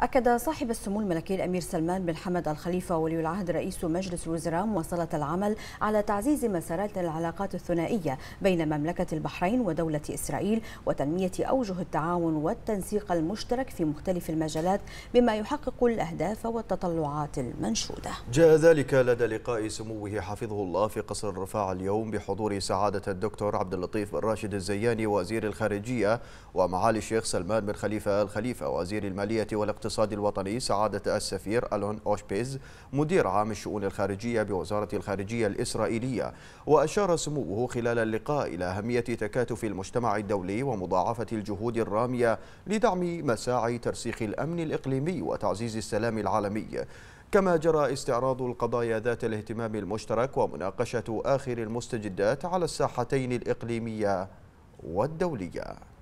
أكد صاحب السمو الملكي الأمير سلمان بن حمد الخليفة ولي العهد رئيس مجلس الوزراء مواصلة العمل على تعزيز مسارات العلاقات الثنائية بين مملكة البحرين ودولة إسرائيل وتنمية أوجه التعاون والتنسيق المشترك في مختلف المجالات بما يحقق الأهداف والتطلعات المنشودة جاء ذلك لدى لقاء سموه حفظه الله في قصر الرفاع اليوم بحضور سعادة الدكتور عبد اللطيف بن راشد الزياني وزير الخارجية ومعالي الشيخ سلمان بن خليفة الخليفة وزير المالية والاقتصاد الاقتصادي الوطني سعادة السفير ألون أوشبيز مدير عام الشؤون الخارجية بوزارة الخارجية الإسرائيلية وأشار سموه خلال اللقاء إلى أهمية تكاتف المجتمع الدولي ومضاعفة الجهود الرامية لدعم مساعي ترسيخ الأمن الإقليمي وتعزيز السلام العالمي كما جرى استعراض القضايا ذات الاهتمام المشترك ومناقشة آخر المستجدات على الساحتين الإقليمية والدولية